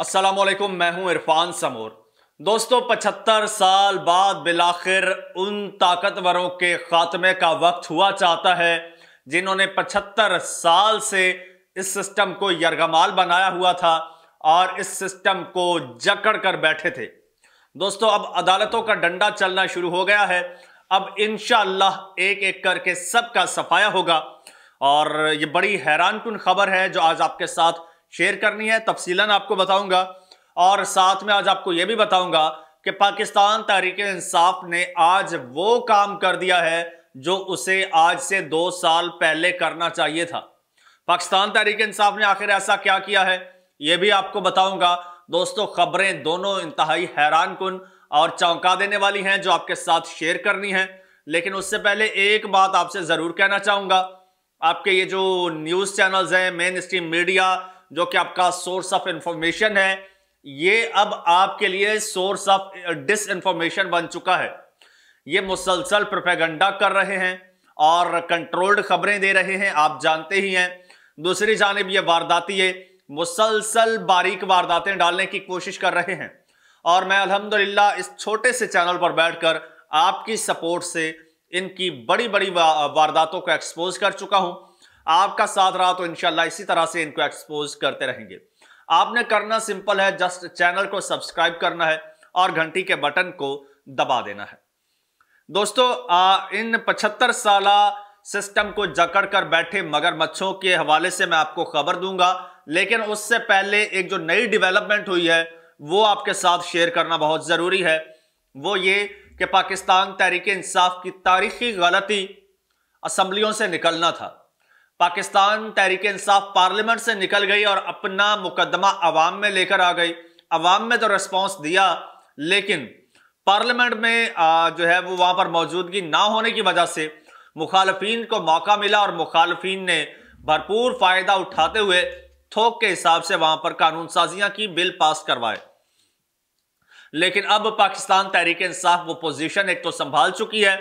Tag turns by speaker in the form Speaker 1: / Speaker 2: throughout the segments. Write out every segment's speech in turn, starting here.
Speaker 1: असलकुम मैं हूं इरफान समूर दोस्तों 75 साल बाद बिलाखिर उन ताकतवरों के खात्मे का वक्त हुआ चाहता है जिन्होंने 75 साल से इस सिस्टम को यरगमाल बनाया हुआ था और इस सिस्टम को जकड़ कर बैठे थे दोस्तों अब अदालतों का डंडा चलना शुरू हो गया है अब इन एक एक करके सबका सफाया होगा और ये बड़ी कन खबर है जो आज आपके साथ शेयर करनी है तफसीला आपको बताऊंगा और साथ में आज आपको यह भी बताऊंगा कि पाकिस्तान तहरीक इंसाफ ने आज वो काम कर दिया है जो उसे आज से दो साल पहले करना चाहिए था पाकिस्तान तहरीक इंसाफ ने आखिर ऐसा क्या किया है ये भी आपको बताऊंगा दोस्तों खबरें दोनों इंतहाई हैरान कन और चौंका देने वाली हैं जो आपके साथ शेयर करनी है लेकिन उससे पहले एक बात आपसे ज़रूर कहना चाहूँगा आपके ये जो न्यूज़ चैनल्स हैं मेन स्ट्रीम मीडिया जो कि आपका सोर्स ऑफ इंफॉर्मेशन है ये अब आपके लिए सोर्स ऑफ डिस इंफॉर्मेशन बन चुका है ये मुसलसल प्रोपेगंडा कर रहे हैं और कंट्रोल्ड खबरें दे रहे हैं आप जानते ही हैं दूसरी जानब ये वारदाती है मुसलसल बारीक वारदातें डालने की कोशिश कर रहे हैं और मैं अलहमदिल्ला इस छोटे से चैनल पर बैठकर आपकी सपोर्ट से इनकी बड़ी बड़ी वारदातों को एक्सपोज कर चुका हूं आपका साथ रहा तो इनशाला इसी तरह से इनको एक्सपोज करते रहेंगे आपने करना सिंपल है जस्ट चैनल को सब्सक्राइब करना है और घंटी के बटन को दबा देना है दोस्तों आ, इन पचहत्तर साल सिस्टम को जकड़ कर बैठे मगरमच्छों के हवाले से मैं आपको खबर दूंगा लेकिन उससे पहले एक जो नई डेवलपमेंट हुई है वो आपके साथ शेयर करना बहुत ज़रूरी है वो ये कि पाकिस्तान तहरीक इंसाफ की तारीखी गलती असम्बलियों से निकलना था पाकिस्तान तहरीक इंसाफ पार्लियामेंट से निकल गई और अपना मुकदमा अवाम में लेकर आ गई अवाम में तो रिस्पॉन्स दिया लेकिन पार्लियामेंट में जो है वो वहाँ पर मौजूदगी ना होने की वजह से मुखालफन को मौका मिला और मुखालफन ने भरपूर फायदा उठाते हुए थोक के हिसाब से वहां पर कानून साजियां की बिल पास करवाए लेकिन अब पाकिस्तान तहरीक इंसाफ वो पोजीशन एक तो संभाल चुकी है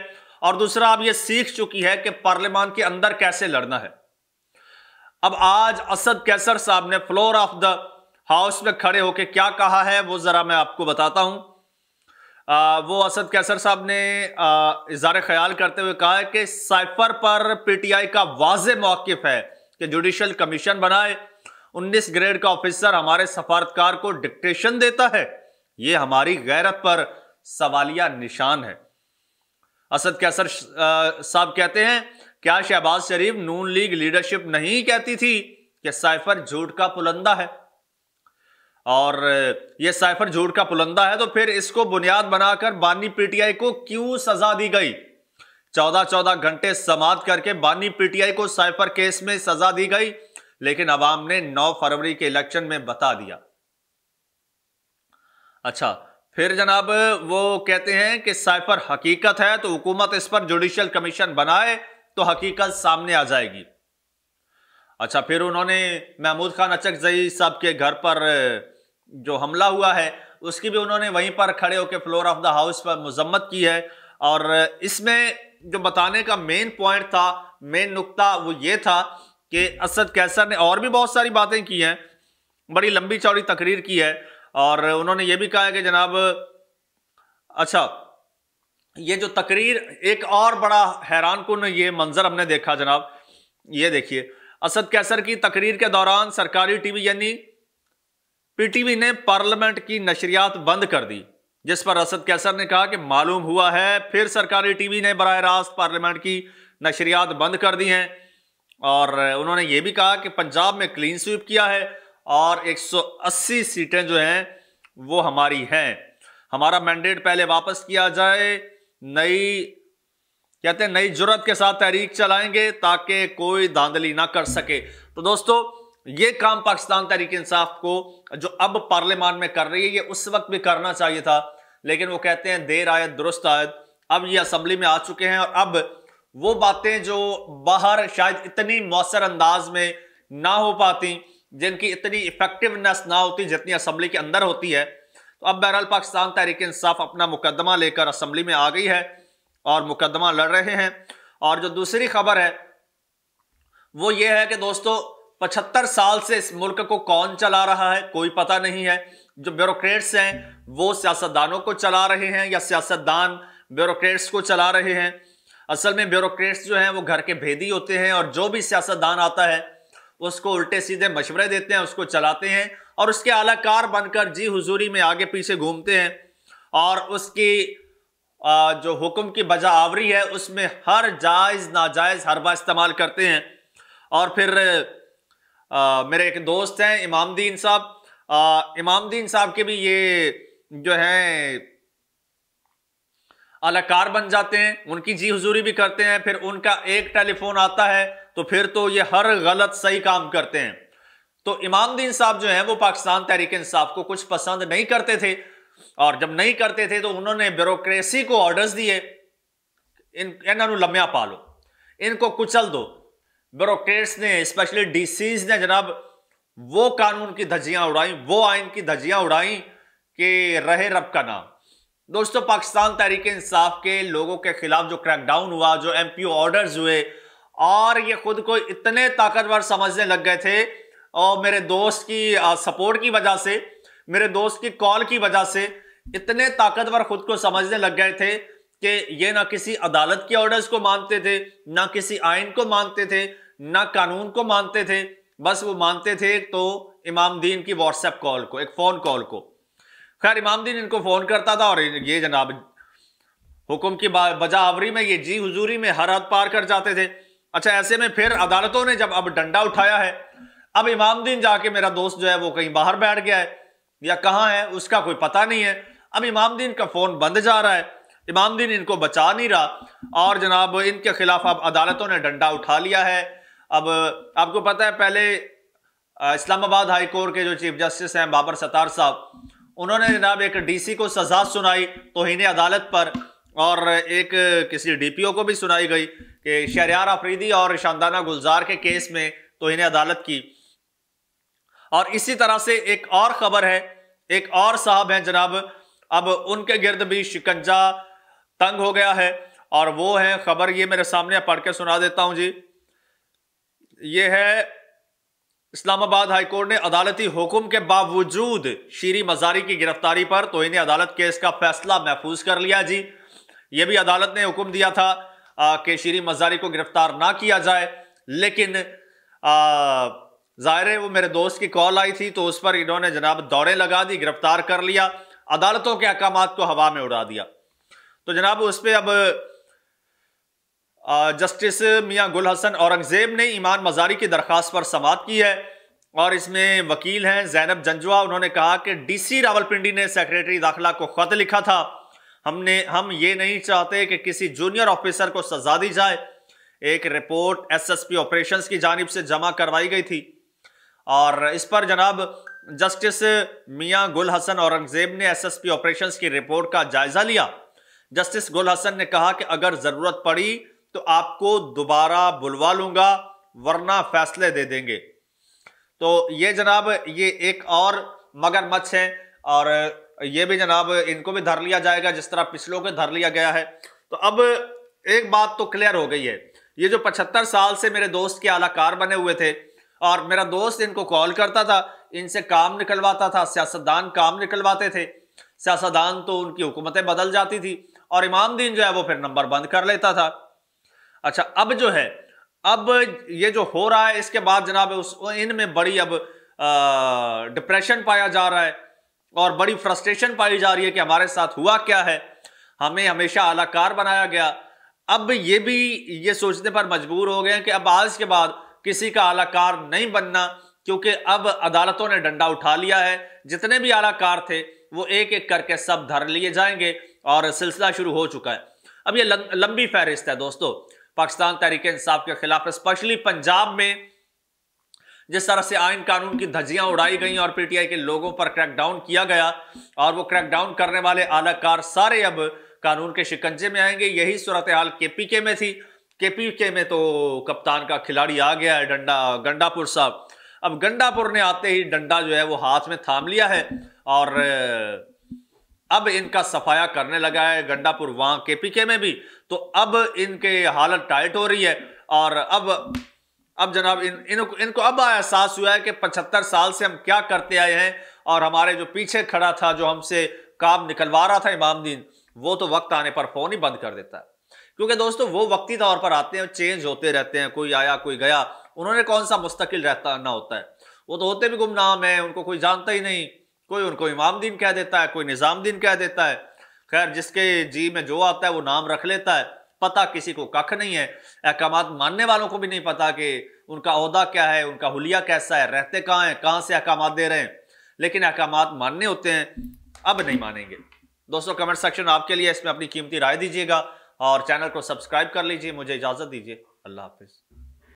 Speaker 1: और दूसरा अब ये सीख चुकी है कि पार्लियामान के अंदर कैसे लड़ना है अब आज असद कैसर साहब ने फ्लोर ऑफ द हाउस में खड़े होकर क्या कहा है वो ज़रा मैं आपको बताता हूं वो असद कैसर साहब ने इजार ख्याल करते हुए कहा है कि साइफर पर पीटीआई का वाज मौकफ है कि जुडिशल कमीशन बनाए 19 ग्रेड का ऑफिसर हमारे सफारतकार को डिक्टेशन देता है ये हमारी गैरत पर सवालिया निशान है असद कैसर साहब कहते हैं क्या शहबाज शरीफ नून लीग लीडरशिप नहीं कहती थी कि साइफर झूठ का पुलंदा है और ये साइफर झूठ का पुलंदा है तो फिर इसको बुनियाद बनाकर बानी पीटीआई को क्यों सजा दी गई चौदह चौदह घंटे समाप्त करके बानी पीटीआई को साइफर केस में सजा दी गई लेकिन अवाम ने 9 फरवरी के इलेक्शन में बता दिया अच्छा फिर जनाब वो कहते हैं कि साइफर हकीकत है तो हुकूमत इस पर जुडिशियल कमीशन बनाए तो हकीकत सामने आ जाएगी अच्छा फिर उन्होंने महमूद खान अचक जई साहब के घर पर जो हमला हुआ है उसकी भी उन्होंने वहीं पर खड़े होकर फ्लोर ऑफ द हाउस पर मजम्मत की है और इसमें जो बताने का मेन पॉइंट था मेन नुक्ता वो ये था कि असद कैसर ने और भी बहुत सारी बातें की हैं बड़ी लंबी चौड़ी तकरीर की है और उन्होंने ये भी कहा है कि जनाब अच्छा ये जो तकरीर एक और बड़ा हैरान कन ये मंजर हमने देखा जनाब ये देखिए असद कैसर की तकरीर के दौरान सरकारी टीवी यानी पीटीवी ने पार्लियामेंट की नशरियात बंद कर दी जिस पर असद कैसर ने कहा कि मालूम हुआ है फिर सरकारी टीवी ने बरह रास्त पार्लियामेंट की नशरियात बंद कर दी हैं और उन्होंने ये भी कहा कि पंजाब में क्लीन स्वीप किया है और 180 सीटें जो हैं वो हमारी हैं हमारा मैंडेट पहले वापस किया जाए नई कहते हैं नई जरूरत के साथ तहरीक चलाएंगे ताकि कोई धांधली ना कर सके तो दोस्तों ये काम पाकिस्तान तहरीक इंसाफ को जो अब पार्लियामान में कर रही है ये उस वक्त भी करना चाहिए था लेकिन वो कहते हैं देर आयत दुरुस्त आयत अब ये असम्बली में आ चुके हैं और अब वो बातें जो बाहर शायद इतनी मौसर अंदाज में ना हो पाती जिनकी इतनी इफेक्टिवनेस ना होती जितनी असम्बली के अंदर होती है तो अब बहरहाल पाकिस्तान तहरीक इंसाफ अपना मुकदमा लेकर असम्बली में आ गई है और मुकदमा लड़ रहे हैं और जो दूसरी खबर है वो ये है कि दोस्तों पचहत्तर साल से इस मुल्क को कौन चला रहा है कोई पता नहीं है जो ब्यूरोक्रेट्स हैं वो सियासतदानों को चला रहे हैं या सियासतदान ब्यूरोक्रेट्स को चला रहे हैं असल में ब्यूरोक्रेट्स जो हैं वो घर के भेदी होते हैं और जो भी सियासतदान आता है उसको उल्टे सीधे मशवरे देते हैं उसको चलाते हैं और उसके आलाकार बनकर जी हुजूरी में आगे पीछे घूमते हैं और उसकी जो हुक्म की बजा आवरी है उसमें हर जायज़ नाजायज़ हरबा इस्तेमाल करते हैं और फिर आ, मेरे एक दोस्त हैं इमामदीन साहब इमामदीन साहब के भी ये जो हैं अलाकार बन जाते हैं उनकी जी हुजूरी भी करते हैं फिर उनका एक टेलीफोन आता है तो फिर तो ये हर गलत सही काम करते हैं तो इमामदीन साहब जो हैं वो पाकिस्तान तहरीक इंसाफ को कुछ पसंद नहीं करते थे और जब नहीं करते थे तो उन्होंने ब्यूरोसी को ऑर्डर्स दिए इन इन्हों लम्या पा लो इनको कुचल दो ब्यूरोट्स ने स्पेशली डीसीज ने जनाब वो कानून की धज्जियां उड़ाई वो आइन की धज्जियां उड़ाई कि रहे रब का नाम दोस्तों पाकिस्तान तहरीक इंसाफ के लोगों के खिलाफ जो क्रैकडाउन हुआ जो एमपीओ ऑर्डर्स हुए और ये खुद को इतने ताकतवर समझने लग गए थे और मेरे दोस्त की आ, सपोर्ट की वजह से मेरे दोस्त की कॉल की वजह से इतने ताकतवर खुद को समझने लग गए थे कि ये ना किसी अदालत के ऑर्डर्स को मानते थे ना किसी आइन को मानते थे ना कानून को मानते थे बस वो मानते थे तो इमाम दीन की व्हाट्सएप कॉल को एक फ़ोन कॉल को खैर इमाम दीन इनको फ़ोन करता था और ये जनाब हुकुम की बजा आवरी में ये जी हुजूरी में हर हद पार कर जाते थे अच्छा ऐसे में फिर अदालतों ने जब अब डंडा उठाया है अब इमामदीन जाके मेरा दोस्त जो है वो कहीं बाहर बैठ गया है या कहाँ है उसका कोई पता नहीं है अब इमामदीन का फ़ोन बंद जा रहा है इमामदीन इनको बचा नहीं रहा और जनाब इनके खिलाफ अब अदालतों ने डंडा उठा लिया है अब आपको पता है पहले इस्लामाबाद हाई कोर्ट के जो चीफ जस्टिस हैं बाबर सतार साहब उन्होंने जनाब एक डीसी को सजा सुनाई इन्हें अदालत पर और एक किसी डीपीओ को भी सुनाई गई कि शरियार आफरीदी और शानदाना गुलजार के केस में इन्हें अदालत की और इसी तरह से एक और खबर है एक और साहब हैं जनाब अब उनके गिर्द भी शिकंजा तंग हो गया है और वो है खबर ये मेरे सामने पढ़ के सुना देता हूं जी ये है इस्लामाबाद हाईकोर्ट ने अदालती हुक्म के बावजूद शीरी मजारी की गिरफ्तारी पर तो इन्हें अदालत केस का फैसला महफूज कर लिया जी ये भी अदालत ने हुक्म दिया था कि शीरी मजारी को गिरफ्तार ना किया जाए लेकिन आ, ज़ाहिर है वो मेरे दोस्त की कॉल आई थी तो उस पर इन्होंने जनाब दौरे लगा दी गिरफ्तार कर लिया अदालतों के अहकाम को हवा में उड़ा दिया तो जनाब उस पर अब जस्टिस मियाँ गुल हसन औरंगज़ेब ने ईमान मजारी की दरख्वास्त पर समात की है और इसमें वकील हैं जैनब जंजुआ उन्होंने कहा कि डीसी रावलपिंडी ने सेक्रेटरी दाखिला को ख़त लिखा था हमने हम ये नहीं चाहते कि किसी जूनियर ऑफिसर को सजा दी जाए एक रिपोर्ट एसएसपी ऑपरेशंस की जानब से जमा करवाई गई थी और इस पर जनाब जस्टिस मियां गुल हसन औरंगजेब ने एसएसपी ऑपरेशंस की रिपोर्ट का जायजा लिया जस्टिस गुल हसन ने कहा कि अगर ज़रूरत पड़ी तो आपको दोबारा बुलवा लूंगा वरना फैसले दे देंगे तो ये जनाब ये एक और मगरमच्छ है और ये भी जनाब इनको भी धर लिया जाएगा जिस तरह पिछलों को धर लिया गया है तो अब एक बात तो क्लियर हो गई है ये जो पचहत्तर साल से मेरे दोस्त के आलाकार बने हुए थे और मेरा दोस्त इनको कॉल करता था इनसे काम निकलवाता था सियासतदान काम निकलवाते थे सियासतदान तो उनकी हुकूमतें बदल जाती थी और इमाम दीन जो है वो फिर नंबर बंद कर लेता था अच्छा अब जो है अब ये जो हो रहा है इसके बाद जनाब उस इनमें बड़ी अब डिप्रेशन पाया जा रहा है और बड़ी फ्रस्ट्रेशन पाई जा रही है कि हमारे साथ हुआ क्या है हमें हमेशा आलाकार बनाया गया अब ये भी ये सोचने पर मजबूर हो गए कि अब आज के बाद किसी का आलाकार नहीं बनना क्योंकि अब अदालतों ने डंडा उठा लिया है जितने भी आलाकार थे वो एक एक करके सब धर लिए जाएंगे और सिलसिला शुरू हो चुका है अब ये लंबी फहरिस्त है दोस्तों पाकिस्तान तहरीक इंसाफ के खिलाफ स्पेशली पंजाब में जिस तरह से आइन कानून की धज्जियां उड़ाई गई और पीटीआई के लोगों पर क्रैकडाउन किया गया और वो क्रैकडाउन करने वाले आलाकार सारे अब कानून के शिकंजे में आएंगे यही सूरत हाल के के में थी केपीके में तो कप्तान का खिलाड़ी आ गया है डंडा गंडापुर साहब अब गंडापुर ने आते ही डंडा जो है वो हाथ में थाम लिया है और अब इनका सफाया करने लगा है गंडापुर वहां के में भी तो अब इनके हालत टाइट हो रही है और अब अब जनाब इन इनको इनको अब एहसास हुआ है कि पचहत्तर साल से हम क्या करते आए हैं और हमारे जो पीछे खड़ा था जो हमसे काम निकलवा रहा था इमामदीन वो तो वक्त आने पर फोन ही बंद कर देता है क्योंकि दोस्तों वो वक्ती तौर पर आते हैं चेंज होते रहते हैं कोई आया कोई गया उन्होंने कौन सा मुस्तकिल रहता ना होता है वो तो होते भी गुमनाम है उनको कोई जानता ही नहीं कोई उनको इमाम दिन कह देता है कोई निज़ाम दिन कह देता है खैर जिसके जी में जो आता है वो नाम रख लेता है पता किसी को कख नहीं है अहकाम मानने वालों को भी नहीं पता कि उनका अहदा क्या है उनका हुलिया कैसा है रहते कहाँ हैं कहाँ से अहकाम दे रहे हैं लेकिन अहकाम मानने होते हैं अब नहीं मानेंगे दोस्तों कमेंट सेक्शन आपके लिए इसमें अपनी कीमती राय दीजिएगा और चैनल को सब्सक्राइब कर लीजिए मुझे इजाज़त दीजिए अल्लाह हाफिज़